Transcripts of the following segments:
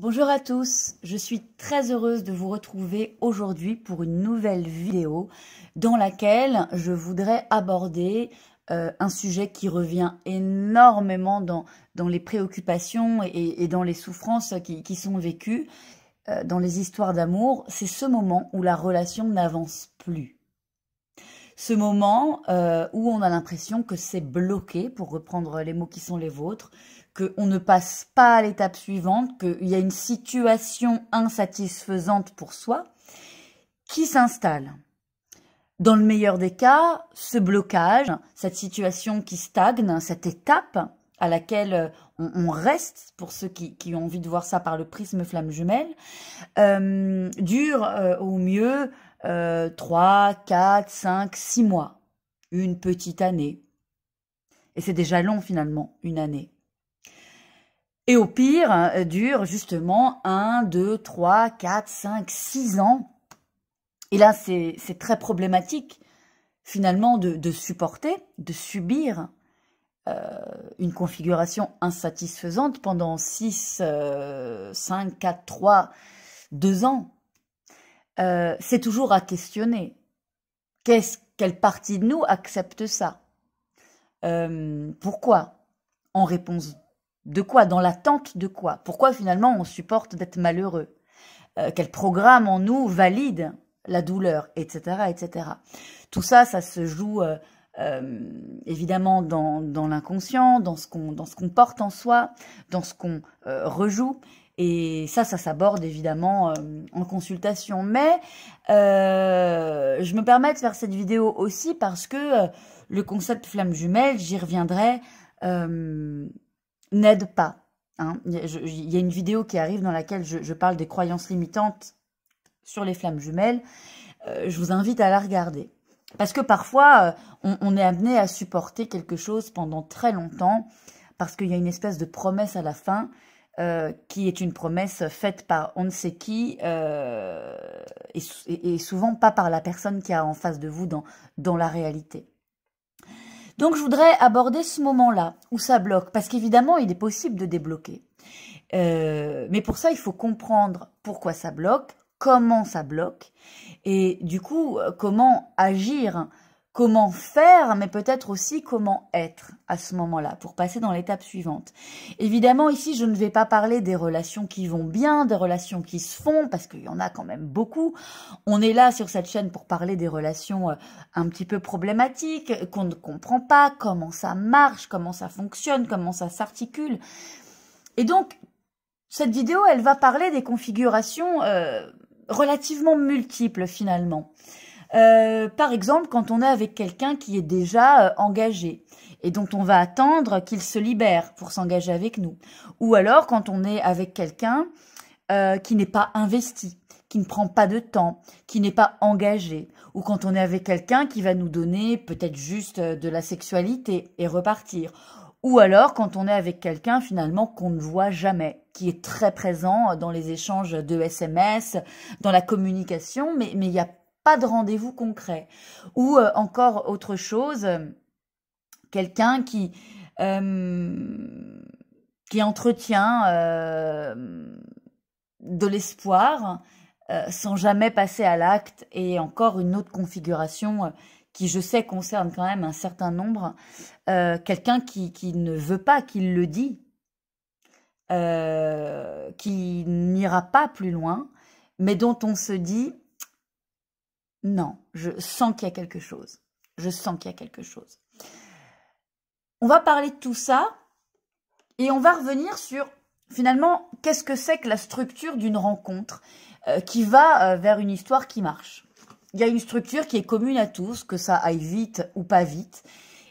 Bonjour à tous, je suis très heureuse de vous retrouver aujourd'hui pour une nouvelle vidéo dans laquelle je voudrais aborder euh, un sujet qui revient énormément dans, dans les préoccupations et, dans les souffrances qui, sont vécues euh, dans les histoires d'amour, c'est ce moment où la relation n'avance plus. Ce moment euh, où on a l'impression que c'est bloqué, pour reprendre les mots qui sont les vôtres, qu'on ne passe pas à l'étape suivante, qu'il y a une situation insatisfaisante pour soi qui s'installe. Dans le meilleur des cas, ce blocage, cette situation qui stagne, cette étape à laquelle euh, on, reste, pour ceux qui, ont envie de voir ça par le prisme flamme jumelle, euh, dure euh, au mieux euh, 3, 4, 5, 6 mois, une petite année. Et c'est déjà long finalement, une année. Et au pire, euh, dure justement 1, 2, 3, 4, 5, 6 ans. Et là, c'est très problématique finalement de, supporter, de subir euh, une configuration insatisfaisante pendant 6, 5, 4, 3, 2 ans. Euh, c'est toujours à questionner. Qu quelle partie de nous accepte ça Pourquoi En réponse de quoi Dans l'attente de quoi Pourquoi finalement on supporte d'être malheureux euh, Quel programme en nous valide la douleur, etc., etc. Tout ça, ça se joue euh, euh, évidemment dans, l'inconscient, dans ce qu'on dans ce qu'on porte en soi, dans ce qu'on rejoue. Et ça, ça s'aborde évidemment en consultation. Mais je me permets de faire cette vidéo aussi parce que le concept flamme jumelle, j'y reviendrai n'aide pas. Hein. Il y a une vidéo qui arrive dans laquelle je, parle des croyances limitantes sur les flammes jumelles. Euh, je vous invite à la regarder. Parce que parfois, euh, on, est amené à supporter quelque chose pendant très longtemps, parce qu'il y a une espèce de promesse à la fin, euh, qui est une promesse faite par on ne sait qui, et, et, souvent pas par la personne qui est en face de vous dans, dans la réalité. Donc je voudrais aborder ce moment-là où ça bloque, parce qu'évidemment il est possible de débloquer. Euh, mais pour ça, il faut comprendre pourquoi ça bloque, comment ça bloque, et du coup, euh, comment agir comment faire, mais peut-être aussi comment être à ce moment-là, pour passer dans l'étape suivante. Évidemment, ici, je ne vais pas parler des relations qui vont bien, des relations qui se font, parce qu'il y en a quand même beaucoup. On est là sur cette chaîne pour parler des relations euh, un petit peu problématiques, qu'on ne comprend pas, comment ça marche, comment ça fonctionne, comment ça s'articule. Et donc, cette vidéo, elle va parler des configurations euh, relativement multiples finalement. Euh, par exemple, quand on est avec quelqu'un qui est déjà euh, engagé et dont on va attendre qu'il se libère pour s'engager avec nous. Ou alors quand on est avec quelqu'un euh, qui n'est pas investi, qui ne prend pas de temps, qui n'est pas engagé. Ou quand on est avec quelqu'un qui va nous donner peut-être juste de la sexualité et repartir. Ou alors quand on est avec quelqu'un finalement qu'on ne voit jamais, qui est très présent dans les échanges de SMS, dans la communication, mais il n'y a pas de rendez-vous concret. Ou euh, encore autre chose, quelqu'un qui, euh, qui entretient euh, de l'espoir sans jamais passer à l'acte et encore une autre configuration qui je sais concerne quand même un certain nombre, quelqu'un qui, ne veut pas, qu'il le dit, qui n'ira pas plus loin, mais dont on se dit non, je sens qu'il y a quelque chose. Je sens qu'il y a quelque chose. On va parler de tout ça et on va revenir sur finalement qu'est-ce que c'est que la structure d'une rencontre euh, qui va euh, vers une histoire qui marche. Il y a une structure qui est commune à tous, que ça aille vite ou pas vite.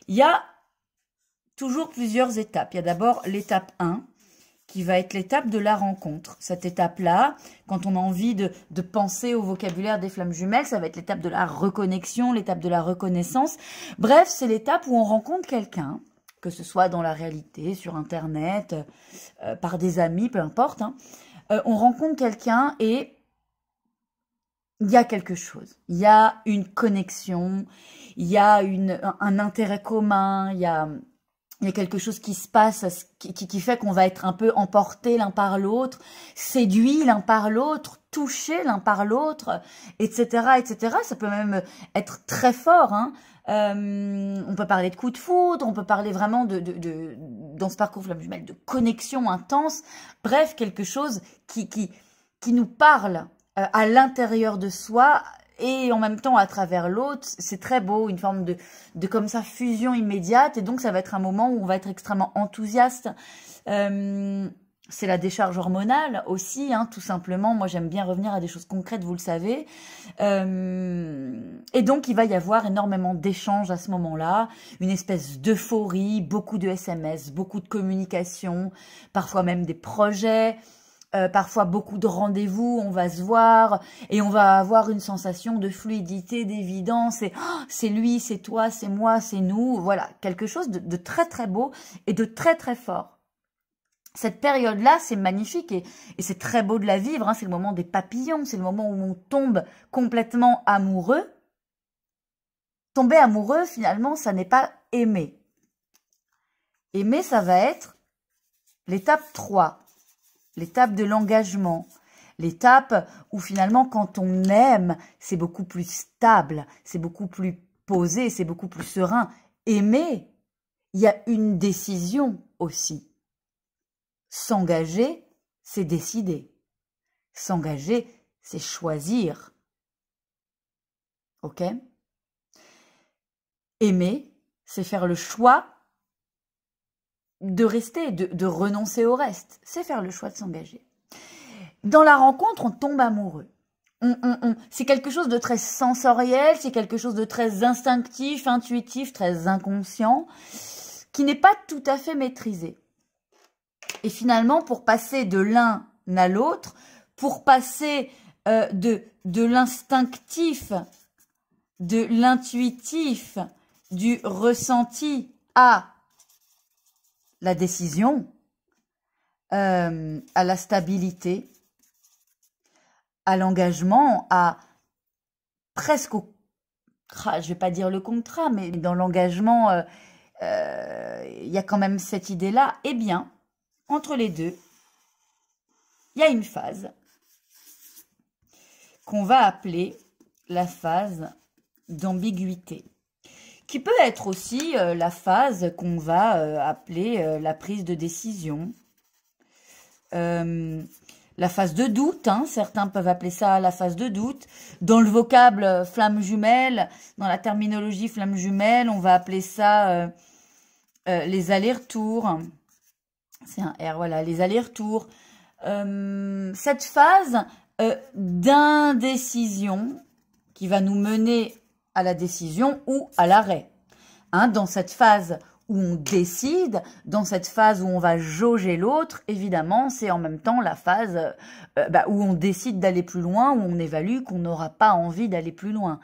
Il y a toujours plusieurs étapes. Il y a d'abord l'étape 1 qui va être l'étape de la rencontre. Cette étape-là, quand on a envie de, penser au vocabulaire des flammes jumelles, ça va être l'étape de la reconnexion, l'étape de la reconnaissance. Bref, c'est l'étape où on rencontre quelqu'un, que ce soit dans la réalité, sur Internet, euh, par des amis, peu importe. Hein. Euh, on rencontre quelqu'un et il y a quelque chose, il y a une connexion, il y a une, un intérêt commun, il y a il y a quelque chose qui se passe, qui, qui, fait qu'on va être un peu emporté l'un par l'autre, séduit l'un par l'autre, touché l'un par l'autre, etc., etc. Ça peut même être très fort. Hein. Euh, on peut parler de coup de foudre, on peut parler vraiment de, de, dans ce parcours flamme jumelle, de connexion intense. Bref, quelque chose qui, qui, qui nous parle euh, à l'intérieur de soi, et en même temps à travers l'autre, c'est très beau, une forme de, comme ça fusion immédiate, et donc ça va être un moment où on va être extrêmement enthousiaste. Euh, c'est la décharge hormonale aussi, hein, tout simplement. Moi, j'aime bien revenir à des choses concrètes, vous le savez. Euh, et donc, il va y avoir énormément d'échanges à ce moment-là, une espèce d'euphorie, beaucoup de SMS, beaucoup de communication, parfois même des projets. Euh, parfois beaucoup de rendez-vous, on va se voir et on va avoir une sensation de fluidité, d'évidence, et oh, c'est lui, c'est toi, c'est moi, c'est nous, voilà, quelque chose de, très très beau et de très très fort. Cette période-là, c'est magnifique et, c'est très beau de la vivre, hein. c'est le moment des papillons, c'est le moment où on tombe complètement amoureux. Tomber amoureux, finalement, ça n'est pas aimer. Aimer, ça va être l'étape 3, l'étape de l'engagement, l'étape où finalement quand on aime, c'est beaucoup plus stable, c'est beaucoup plus posé, c'est beaucoup plus serein. Aimer, il y a une décision aussi. S'engager, c'est décider. S'engager, c'est choisir. OK Aimer, c'est faire le choix de rester, de, renoncer au reste. C'est faire le choix de s'engager. Dans la rencontre, on tombe amoureux. C'est quelque chose de très sensoriel, c'est quelque chose de très instinctif, intuitif, très inconscient, qui n'est pas tout à fait maîtrisé. Et finalement, pour passer de l'un à l'autre, pour passer euh, de l'instinctif, de l'intuitif, du ressenti à la décision, euh, à la stabilité, à l'engagement, à presque au, je vais pas dire le contrat, mais dans l'engagement, euh, euh, il y a quand même cette idée-là. Eh bien, entre les deux, il y a une phase qu'on va appeler la phase d'ambiguïté qui peut être aussi euh, la phase qu'on va euh, appeler euh, la prise de décision. la phase de doute, hein, certains peuvent appeler ça la phase de doute. Dans le vocable flamme jumelle, dans la terminologie flamme jumelle, on va appeler ça les allers-retours. C'est un R, voilà, les allers-retours. cette phase d'indécision qui va nous mener à la décision ou à l'arrêt. Hein, dans cette phase où on décide, dans cette phase où on va jauger l'autre, évidemment, c'est en même temps la phase euh, bah, où on décide d'aller plus loin, où on évalue qu'on n'aura pas envie d'aller plus loin.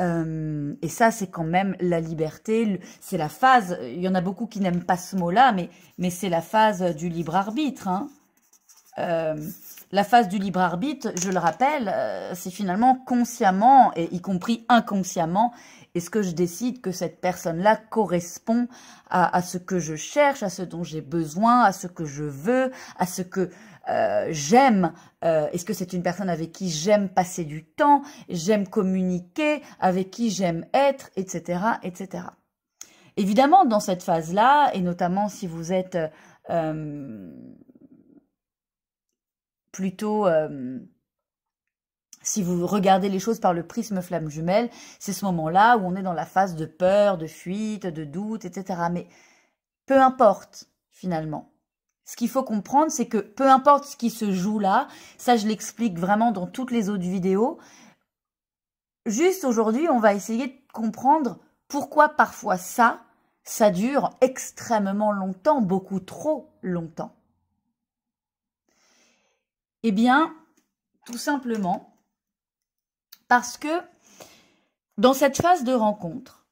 Euh, et ça, c'est quand même la liberté. C'est la phase. Il y en a beaucoup qui n'aiment pas ce mot-là, mais c'est la phase du libre arbitre. Hein. Euh, la phase du libre arbitre, je le rappelle, euh, c'est finalement consciemment, et y compris inconsciemment, est-ce que je décide que cette personne-là correspond à, ce que je cherche, à ce dont j'ai besoin, à ce que je veux, à ce que euh, j'aime euh, Est-ce que c'est une personne avec qui j'aime passer du temps, j'aime communiquer, avec qui j'aime être, etc., etc. Évidemment, dans cette phase-là, et notamment si vous êtes plutôt... Euh, si vous regardez les choses par le prisme flamme jumelle, c'est ce moment-là où on est dans la phase de peur, de fuite, de doute, etc. Mais peu importe, finalement. Ce qu'il faut comprendre, c'est que peu importe ce qui se joue là, ça je l'explique vraiment dans toutes les autres vidéos, juste aujourd'hui, on va essayer de comprendre pourquoi parfois ça, ça dure extrêmement longtemps, beaucoup trop longtemps. Eh bien, tout simplement parce que dans cette phase de rencontre,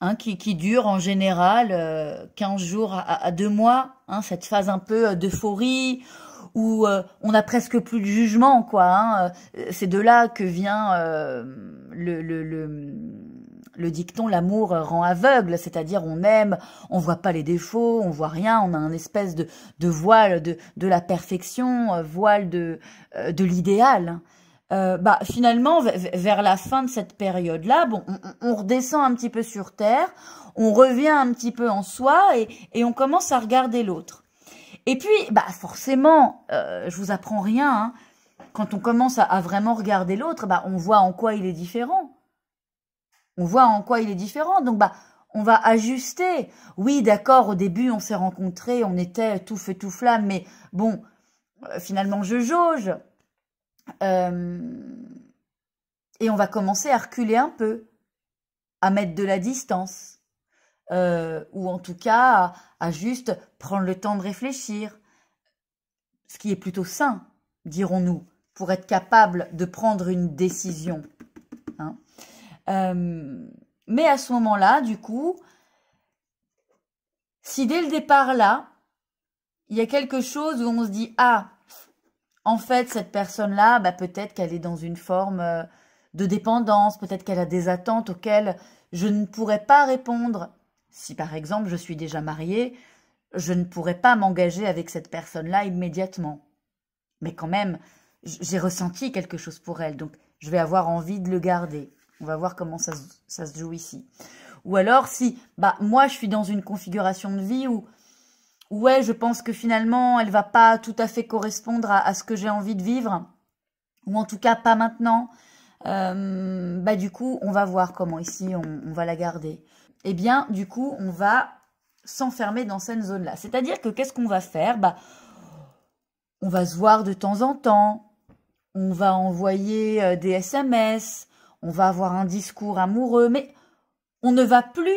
hein, qui, dure en général 15 euh, jours à, 2 mois, hein, cette phase un peu euh, d'euphorie où euh, on n'a presque plus de jugement, quoi. Hein, c'est de là que vient le le dicton l'amour rend aveugle, c'est-à-dire on aime, on voit pas les défauts, on voit rien, on a une espèce de, voile de, la perfection, euh, voile de, euh, l'idéal. Euh, bah finalement vers la fin de cette période là bon on, redescend un petit peu sur terre on revient un petit peu en soi et, on commence à regarder l'autre et puis bah forcément euh, je vous apprends rien hein. quand on commence à, à vraiment regarder l'autre bah on voit en quoi il est différent on voit en quoi il est différent. Donc, bah, on va ajuster. Oui, d'accord, au début, on s'est rencontrés, on était tout feu, tout flamme, mais bon, euh, finalement, je jauge. Euh, et on va commencer à reculer un peu, à mettre de la distance, euh, ou en tout cas à, juste prendre le temps de réfléchir, ce qui est plutôt sain, dirons-nous, pour être capable de prendre une décision. Euh, mais à ce moment-là, du coup, si dès le départ là, il y a quelque chose où on se dit ah, en fait cette personne là, bah peut-être qu'elle est dans une forme euh, de dépendance, peut-être qu'elle a des attentes auxquelles je ne pourrais pas répondre. Si par exemple je suis déjà mariée, je ne pourrais pas m'engager avec cette personne-là immédiatement. Mais quand même, j'ai ressenti quelque chose pour elle, donc je vais avoir envie de le garder. On va voir comment ça, ça se joue ici. Ou alors si, bah moi je suis dans une configuration de vie où ouais, je pense que finalement, elle va pas tout à fait correspondre à, ce que j'ai envie de vivre, ou en tout cas pas maintenant. Euh, bah du coup, on va voir comment ici on, va la garder. Eh bien, du coup, on va s'enfermer dans cette zone-là. C'est-à-dire que qu'est-ce qu'on va faire Bah, on va se voir de temps en temps. On va envoyer euh, des SMS on va avoir un discours amoureux, mais on ne va plus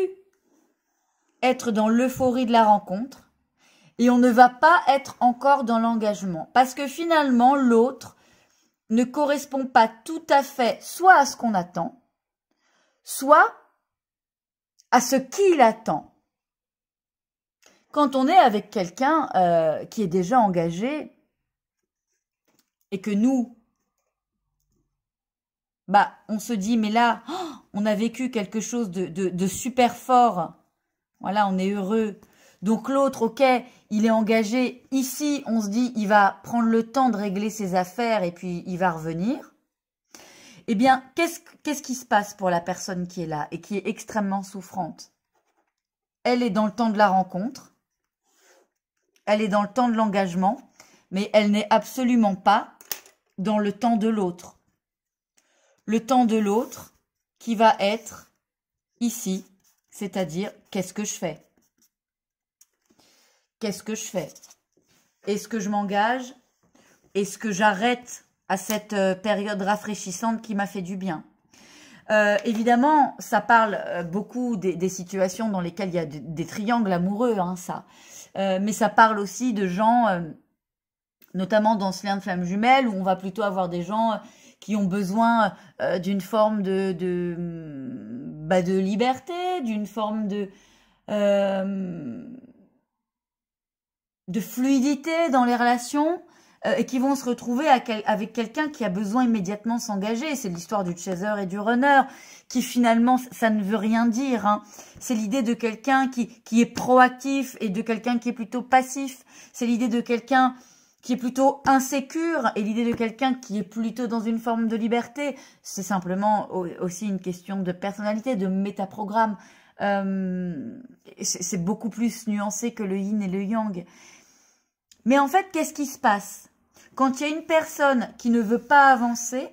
être dans l'euphorie de la rencontre et on ne va pas être encore dans l'engagement. Parce que finalement, l'autre ne correspond pas tout à fait soit à ce qu'on attend, soit à ce qu'il attend. Quand on est avec quelqu'un euh, qui est déjà engagé et que nous, bah, on se dit, mais là, on a vécu quelque chose de, super fort. Voilà, on est heureux. Donc l'autre, ok, il est engagé. Ici, on se dit, il va prendre le temps de régler ses affaires et puis il va revenir. Eh bien, qu'est-ce qui se passe pour la personne qui est là et qui est extrêmement souffrante Elle est dans le temps de la rencontre. Elle est dans le temps de l'engagement. Mais elle n'est absolument pas dans le temps de l'autre le temps de l'autre qui va être ici, c'est-à-dire qu'est-ce que je fais Qu'est-ce que je fais Est-ce que je m'engage Est-ce que j'arrête à cette euh, période rafraîchissante qui m'a fait du bien euh, évidemment, ça parle euh, beaucoup des, situations dans lesquelles il y a des, triangles amoureux, hein, ça. mais ça parle aussi de gens, notamment dans ce lien de femmes jumelle, où on va plutôt avoir des gens qui ont besoin euh, d'une forme de, bah, de, liberté, d'une forme de, euh, de fluidité dans les relations euh, et qui vont se retrouver avec quelqu'un qui a besoin immédiatement s'engager. C'est l'histoire du chaser et du runner qui finalement, ça ne veut rien dire. Hein. C'est l'idée de quelqu'un qui, qui est proactif et de quelqu'un qui est plutôt passif. C'est l'idée de quelqu'un qui est plutôt insécure et l'idée de quelqu'un qui est plutôt dans une forme de liberté. C'est simplement aussi une question de personnalité, de métaprogramme. Euh, c'est beaucoup plus nuancé que le yin et le yang. Mais en fait, qu'est-ce qui se passe Quand il y a une personne qui ne veut pas avancer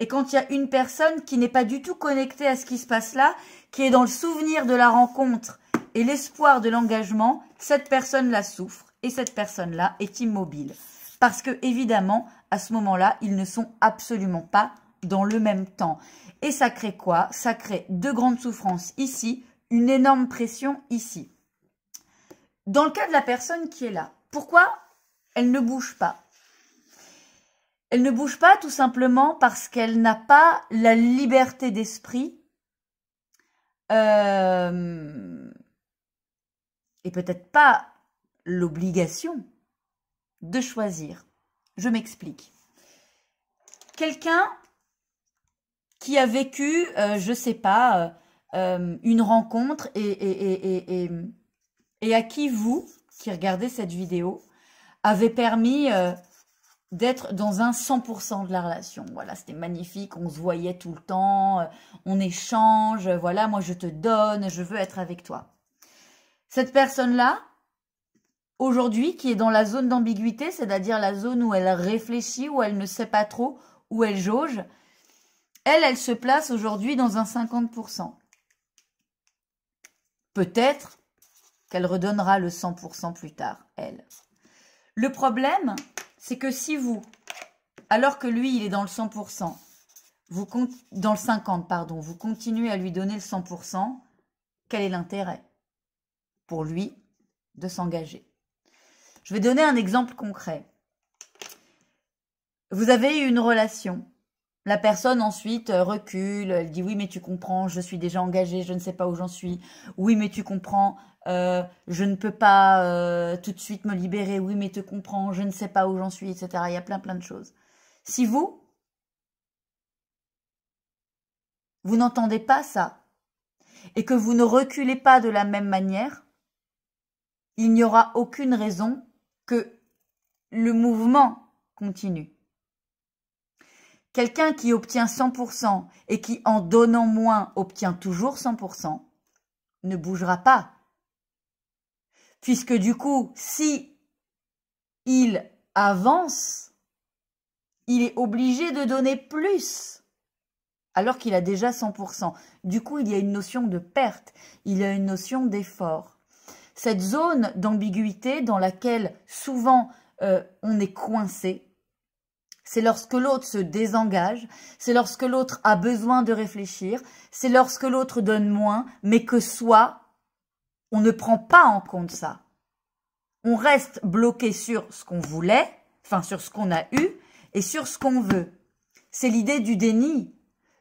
et quand il y a une personne qui n'est pas du tout connectée à ce qui se passe là, qui est dans le souvenir de la rencontre et l'espoir de l'engagement, cette personne la souffre et cette personne-là est immobile. Parce que, évidemment, à ce moment-là, ils ne sont absolument pas dans le même temps. Et ça crée quoi Ça crée de grandes souffrances ici, une énorme pression ici. Dans le cas de la personne qui est là, pourquoi elle ne bouge pas Elle ne bouge pas tout simplement parce qu'elle n'a pas la liberté d'esprit euh, et peut-être pas l'obligation de choisir. Je m'explique. Quelqu'un qui a vécu, euh, je ne sais pas, euh, euh, une rencontre et, et, à qui vous, qui regardez cette vidéo, avez permis d'être dans un 100% de la relation. Voilà, c'était magnifique, on se voyait tout le temps, on échange, voilà, moi je te donne, je veux être avec toi. Cette personne-là, aujourd'hui qui est dans la zone d'ambiguïté, c'est-à-dire la zone où elle réfléchit, où elle ne sait pas trop, où elle jauge, elle, elle se place aujourd'hui dans un 50%. Peut-être qu'elle redonnera le 100% plus tard, elle. Le problème, c'est que si vous, alors que lui, il est dans le 100%, vous dans le 50, pardon, vous continuez à lui donner le 100%, quel est l'intérêt pour lui de s'engager je vais donner un exemple concret. Vous avez eu une relation. La personne ensuite euh, recule, elle dit oui mais tu comprends, je suis déjà engagée, je ne sais pas où j'en suis. Oui mais tu comprends, euh, je ne peux pas euh, tout de suite me libérer. Oui mais tu comprends, je ne sais pas où j'en suis, etc. Il y a plein plein de choses. Si vous, vous n'entendez pas ça et que vous ne reculez pas de la même manière, il n'y aura aucune raison que le mouvement continue. Quelqu'un qui obtient 100% et qui en donnant moins obtient toujours 100% ne bougera pas. Puisque du coup, si il avance, il est obligé de donner plus alors qu'il a déjà 100%. Du coup, il y a une notion de perte, il y a une notion d'effort cette zone d'ambiguïté dans laquelle souvent euh, on est coincé, c'est lorsque l'autre se désengage, c'est lorsque l'autre a besoin de réfléchir, c'est lorsque l'autre donne moins, mais que soit, on ne prend pas en compte ça. On reste bloqué sur ce qu'on voulait, enfin sur ce qu'on a eu, et sur ce qu'on veut. C'est l'idée du déni,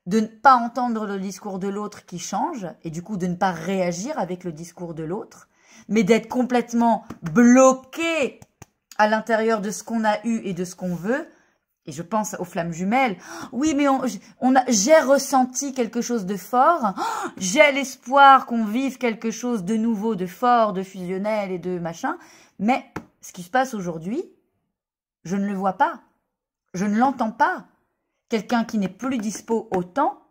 de ne pas entendre le discours de l'autre qui change, et du coup de ne pas réagir avec le discours de l'autre, mais d'être complètement bloqué à l'intérieur de ce qu'on a eu et de ce qu'on veut. Et je pense aux flammes jumelles. Oh, oui, mais on, j'ai ressenti quelque chose de fort. Oh, j'ai l'espoir qu'on vive quelque chose de nouveau, de fort, de fusionnel et de machin. Mais ce qui se passe aujourd'hui, je ne le vois pas. Je ne l'entends pas. Quelqu'un qui n'est plus dispo autant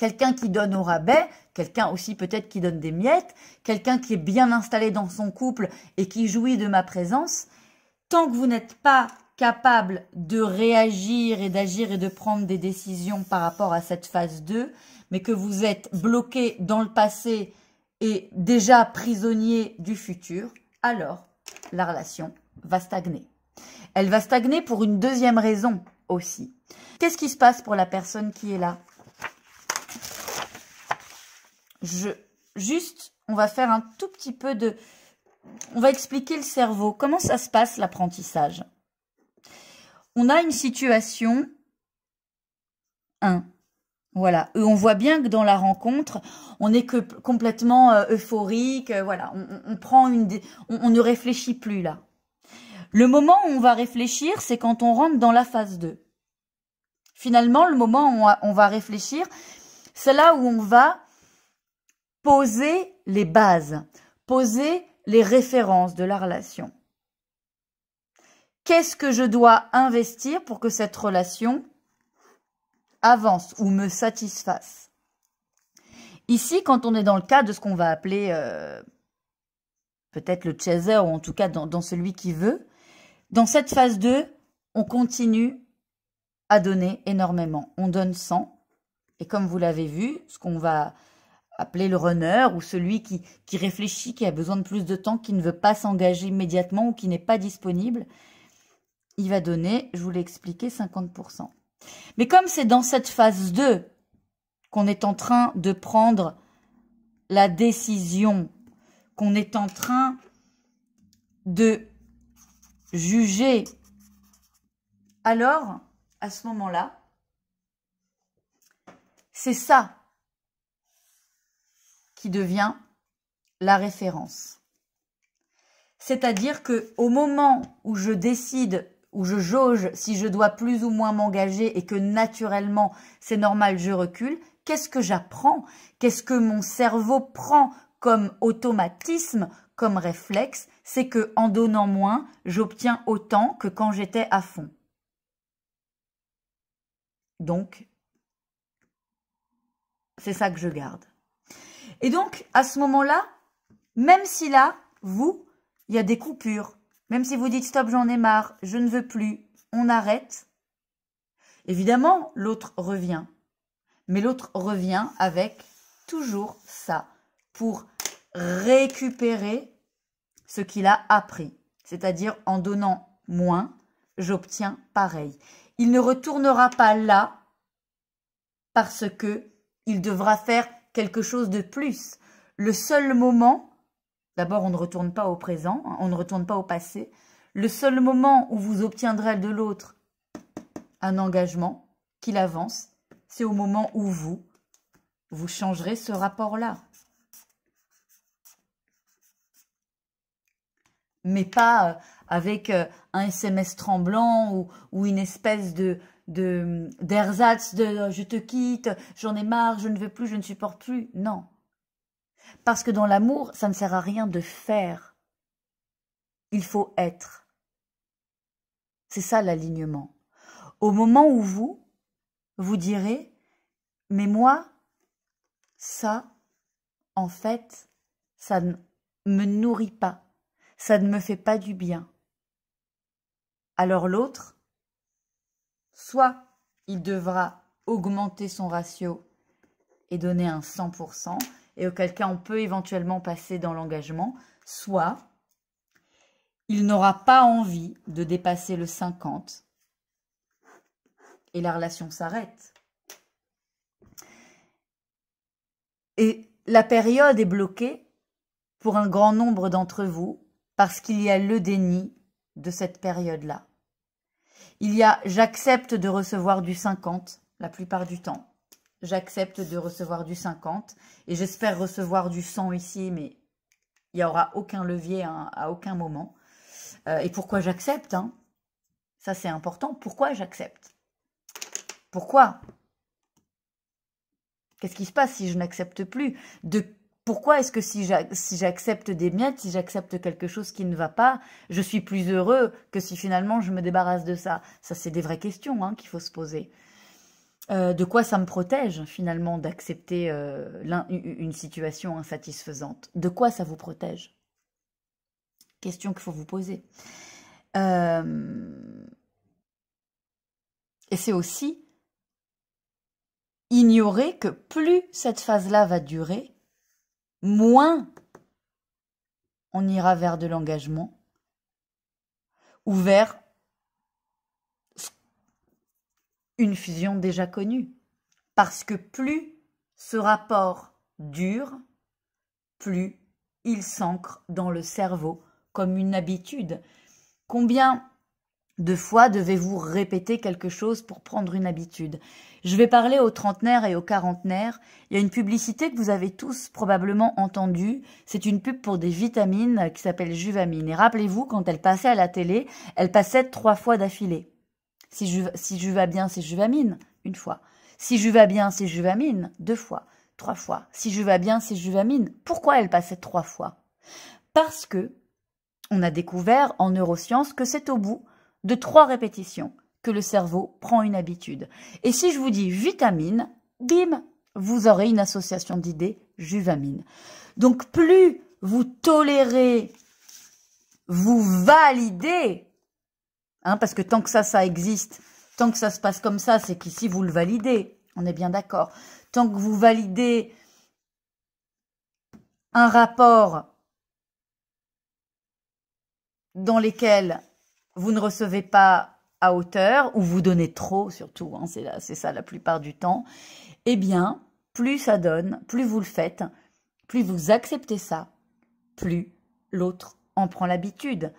quelqu'un qui donne au rabais, quelqu'un aussi peut-être qui donne des miettes, quelqu'un qui est bien installé dans son couple et qui jouit de ma présence, tant que vous n'êtes pas capable de réagir et d'agir et de prendre des décisions par rapport à cette phase 2, mais que vous êtes bloqué dans le passé et déjà prisonnier du futur, alors la relation va stagner. Elle va stagner pour une deuxième raison aussi. Qu'est-ce qui se passe pour la personne qui est là je, juste, on va faire un tout petit peu de... On va expliquer le cerveau. Comment ça se passe l'apprentissage On a une situation 1. Voilà, on voit bien que dans la rencontre, on est que complètement euh, euphorique, euh, voilà, on, prend une, on, ne réfléchit plus là. Le moment où on va réfléchir, c'est quand on rentre dans la phase 2. Finalement, le moment où on va réfléchir, c'est là où on va poser les bases, poser les références de la relation. Qu'est-ce que je dois investir pour que cette relation avance ou me satisfasse Ici, quand on est dans le cas de ce qu'on va appeler euh, peut-être le chaser ou en tout cas dans, dans celui qui veut, dans cette phase 2, on continue à donner énormément. On donne 100 et comme vous l'avez vu, ce qu'on va appeler le runner ou celui qui, qui réfléchit, qui a besoin de plus de temps, qui ne veut pas s'engager immédiatement ou qui n'est pas disponible, il va donner, je vous l'ai expliqué, 50%. Mais comme c'est dans cette phase 2 qu'on est en train de prendre la décision, qu'on est en train de juger, alors, à ce moment-là, c'est ça qui devient la référence. C'est-à-dire que au moment où je décide, où je jauge si je dois plus ou moins m'engager et que naturellement c'est normal, je recule, qu'est-ce que j'apprends Qu'est-ce que mon cerveau prend comme automatisme, comme réflexe C'est que en donnant moins, j'obtiens autant que quand j'étais à fond. Donc, c'est ça que je garde. Et donc, à ce moment-là, même si là, vous, il y a des coupures, même si vous dites stop, j'en ai marre, je ne veux plus, on arrête, évidemment, l'autre revient. Mais l'autre revient avec toujours ça, pour récupérer ce qu'il a appris. C'est-à-dire, en donnant moins, j'obtiens pareil. Il ne retournera pas là parce que il devra faire quelque chose de plus. Le seul moment, d'abord on ne retourne pas au présent, hein, on ne retourne pas au passé, le seul moment où vous obtiendrez de l'autre un engagement, qu'il avance, c'est au moment où vous, vous changerez ce rapport-là. Mais pas euh, avec euh, un SMS tremblant ou, ou une espèce de, de d'ersatz, de euh, je te quitte, j'en ai marre, je ne veux plus, je ne supporte plus. Non. Parce que dans l'amour, ça ne sert à rien de faire. Il faut être. C'est ça l'alignement. Au moment où vous, vous direz, mais moi, ça, en fait, ça ne me nourrit pas, ça ne me fait pas du bien. Alors l'autre, soit il devra augmenter son ratio et donner un 100%, et auquel cas on peut éventuellement passer dans l'engagement, soit il n'aura pas envie de dépasser le 50 et la relation s'arrête. Et la période est bloquée pour un grand nombre d'entre vous parce qu'il y a le déni de cette période-là. Il y a j'accepte de recevoir du 50 la plupart du temps. J'accepte de recevoir du 50 et j'espère recevoir du 100 ici, mais il n'y aura aucun levier hein, à aucun moment. Euh, et pourquoi j'accepte hein Ça, c'est important. Pourquoi j'accepte Pourquoi Qu'est-ce qui se passe si je n'accepte plus pourquoi est-ce que si j'accepte des miettes, si j'accepte quelque chose qui ne va pas, je suis plus heureux que si finalement je me débarrasse de ça Ça, c'est des vraies questions hein, qu'il faut se poser. Euh, de quoi ça me protège finalement d'accepter euh, une situation insatisfaisante De quoi ça vous protège Question qu'il faut vous poser. Euh, et c'est aussi ignorer que plus cette phase-là va durer, moins on ira vers de l'engagement ou vers une fusion déjà connue. Parce que plus ce rapport dure, plus il s'ancre dans le cerveau comme une habitude. Combien deux fois devez-vous répéter quelque chose pour prendre une habitude. Je vais parler aux trentenaires et aux quarantenaires. Il y a une publicité que vous avez tous probablement entendue. C'est une pub pour des vitamines qui s'appelle Juvamine. Et rappelez-vous, quand elle passait à la télé, elle passait trois fois d'affilée. Si je, si bien, c'est Juvamine, une fois. Si je vais bien, c'est Juvamine, deux fois. Trois fois. Si je vais bien, c'est Juvamine. Pourquoi elle passait trois fois Parce que on a découvert en neurosciences que c'est au bout de trois répétitions que le cerveau prend une habitude. Et si je vous dis vitamine, bim, vous aurez une association d'idées juvamine. Donc plus vous tolérez, vous validez, hein, parce que tant que ça, ça existe, tant que ça se passe comme ça, c'est qu'ici, vous le validez, on est bien d'accord. Tant que vous validez un rapport dans lequel vous ne recevez pas à hauteur ou vous donnez trop surtout, hein, c'est ça la plupart du temps, eh bien, plus ça donne, plus vous le faites, plus vous acceptez ça, plus l'autre en prend l'habitude.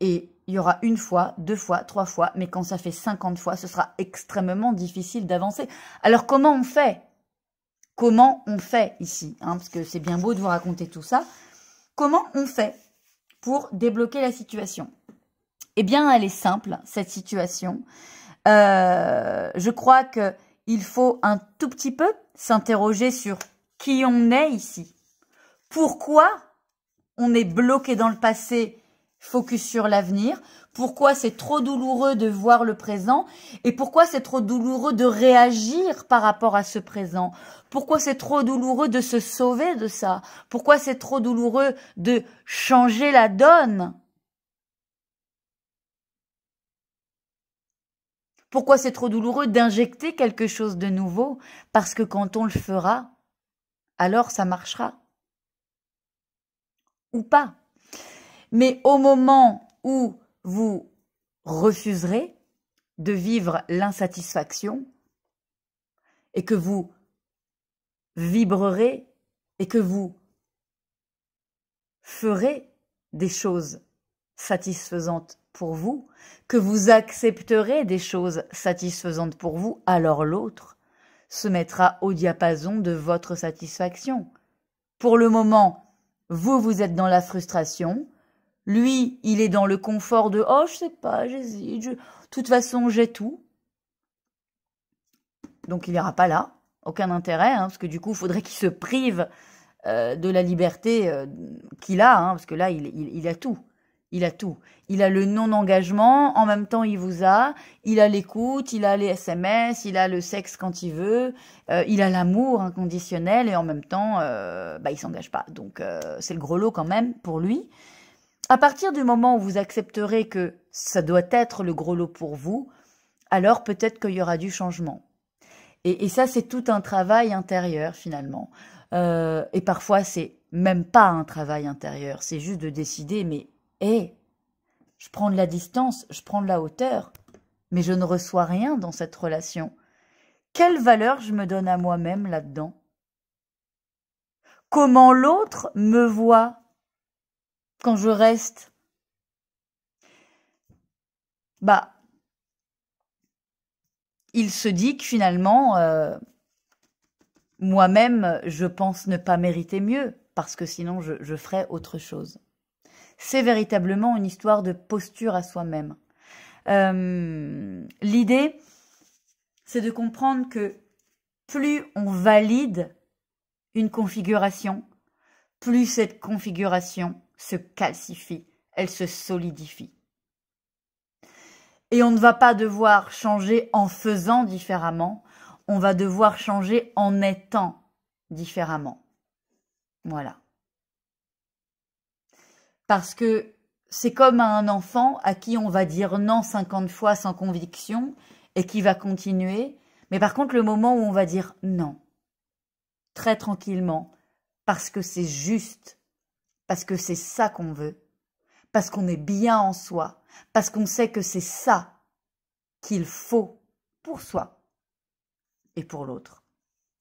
Et il y aura une fois, deux fois, trois fois, mais quand ça fait 50 fois, ce sera extrêmement difficile d'avancer. Alors comment on fait Comment on fait ici hein, Parce que c'est bien beau de vous raconter tout ça. Comment on fait pour débloquer la situation eh bien, elle est simple, cette situation. Euh, je crois que il faut un tout petit peu s'interroger sur qui on est ici. Pourquoi on est bloqué dans le passé, focus sur l'avenir Pourquoi c'est trop douloureux de voir le présent Et pourquoi c'est trop douloureux de réagir par rapport à ce présent Pourquoi c'est trop douloureux de se sauver de ça Pourquoi c'est trop douloureux de changer la donne Pourquoi c'est trop douloureux d'injecter quelque chose de nouveau Parce que quand on le fera, alors ça marchera. Ou pas. Mais au moment où vous refuserez de vivre l'insatisfaction et que vous vibrerez et que vous ferez des choses satisfaisantes pour vous, que vous accepterez des choses satisfaisantes pour vous, alors l'autre se mettra au diapason de votre satisfaction. Pour le moment, vous, vous êtes dans la frustration, lui, il est dans le confort de oh, je sais pas, j'hésite, de toute façon, j'ai tout. Donc il n'ira pas là, aucun intérêt, hein, parce que du coup, il faudrait qu'il se prive euh, de la liberté euh, qu'il a, hein, parce que là, il a tout. Il a tout. Il a le non-engagement, en même temps il vous a, il a l'écoute, il a les SMS, il a le sexe quand il veut, euh, il a l'amour inconditionnel et en même temps euh, bah, il s'engage pas. Donc euh, c'est le gros lot quand même pour lui. À partir du moment où vous accepterez que ça doit être le gros lot pour vous, alors peut-être qu'il y aura du changement. et ça c'est tout un travail intérieur finalement. et parfois c'est même pas un travail intérieur, c'est juste de décider mais eh, je prends de la distance, je prends de la hauteur, mais je ne reçois rien dans cette relation. Quelle valeur je me donne à moi-même là-dedans Comment l'autre me voit quand je reste Bah, il se dit que finalement, euh, moi-même, je pense ne pas mériter mieux, parce que sinon je, je ferais autre chose c'est véritablement une histoire de posture à soi-même. Euh, l'idée, c'est de comprendre que plus on valide une configuration, plus cette configuration se calcifie, elle se solidifie. Et on ne va pas devoir changer en faisant différemment, on va devoir changer en étant différemment. Voilà parce que c'est comme un enfant à qui on va dire non 50 fois sans conviction et qui va continuer, mais par contre le moment où on va dire non, très tranquillement, parce que c'est juste, parce que c'est ça qu'on veut, parce qu'on est bien en soi, parce qu'on sait que c'est ça qu'il faut pour soi et pour l'autre,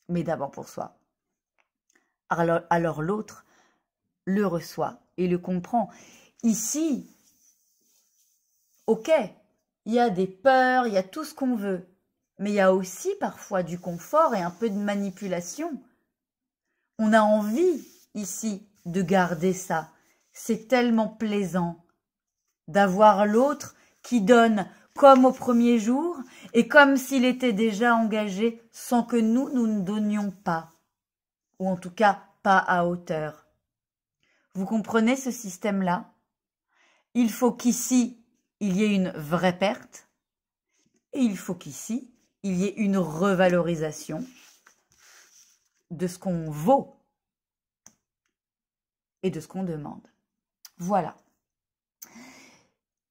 mais d'abord pour soi. Alors l'autre le reçoit et le comprend. Ici, ok, il y a des peurs, il y a tout ce qu'on veut, mais il y a aussi parfois du confort et un peu de manipulation. On a envie ici de garder ça. C'est tellement plaisant d'avoir l'autre qui donne comme au premier jour et comme s'il était déjà engagé sans que nous, nous ne donnions pas, ou en tout cas pas à hauteur. Vous comprenez ce système-là Il faut qu'ici, il y ait une vraie perte et il faut qu'ici, il y ait une revalorisation de ce qu'on vaut et de ce qu'on demande. Voilà.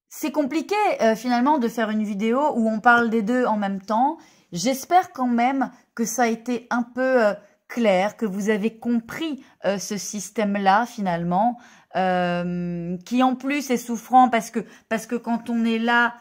C'est compliqué euh, finalement de faire une vidéo où on parle des deux en même temps. J'espère quand même que ça a été un peu... Euh, clair, que vous avez compris euh, ce système-là finalement, euh, qui en plus est souffrant parce que parce que quand on est là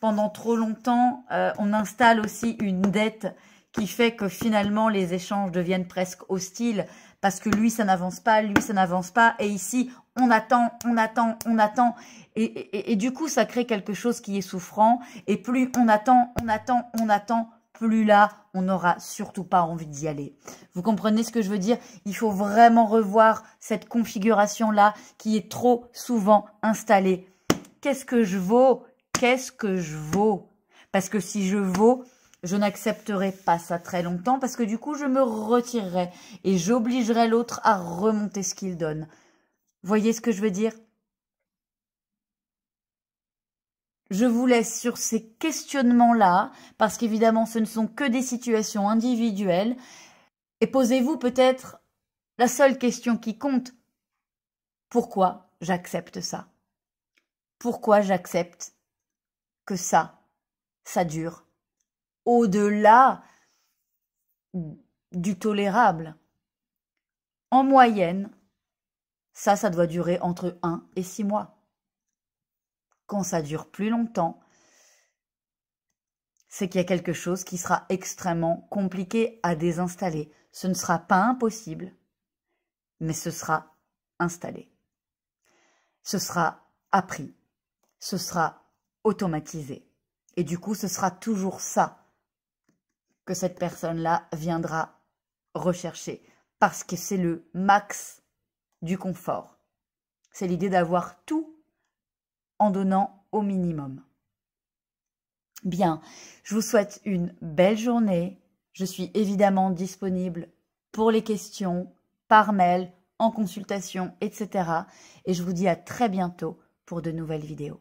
pendant trop longtemps, euh, on installe aussi une dette qui fait que finalement les échanges deviennent presque hostiles parce que lui ça n'avance pas, lui ça n'avance pas et ici on attend, on attend, on attend et du coup ça crée quelque chose qui est souffrant et plus on attend, on attend, on attend plus là, on n'aura surtout pas envie d'y aller. Vous comprenez ce que je veux dire Il faut vraiment revoir cette configuration-là qui est trop souvent installée. Qu'est-ce que je vaux Qu'est-ce que je vaux Parce que si je vaux, je n'accepterai pas ça très longtemps parce que du coup, je me retirerai et j'obligerai l'autre à remonter ce qu'il donne. Voyez ce que je veux dire Je vous laisse sur ces questionnements-là, parce qu'évidemment, ce ne sont que des situations individuelles. Et posez-vous peut-être la seule question qui compte. Pourquoi j'accepte ça Pourquoi j'accepte que ça, ça dure Au-delà du tolérable. En moyenne, ça, ça doit durer entre 1 et 6 mois quand ça dure plus longtemps, c'est qu'il y a quelque chose qui sera extrêmement compliqué à désinstaller. Ce ne sera pas impossible, mais ce sera installé. Ce sera appris, ce sera automatisé. Et du coup, ce sera toujours ça que cette personne-là viendra rechercher, parce que c'est le max du confort. C'est l'idée d'avoir tout en donnant au minimum. Bien, je vous souhaite une belle journée. Je suis évidemment disponible pour les questions, par mail, en consultation, etc. Et je vous dis à très bientôt pour de nouvelles vidéos.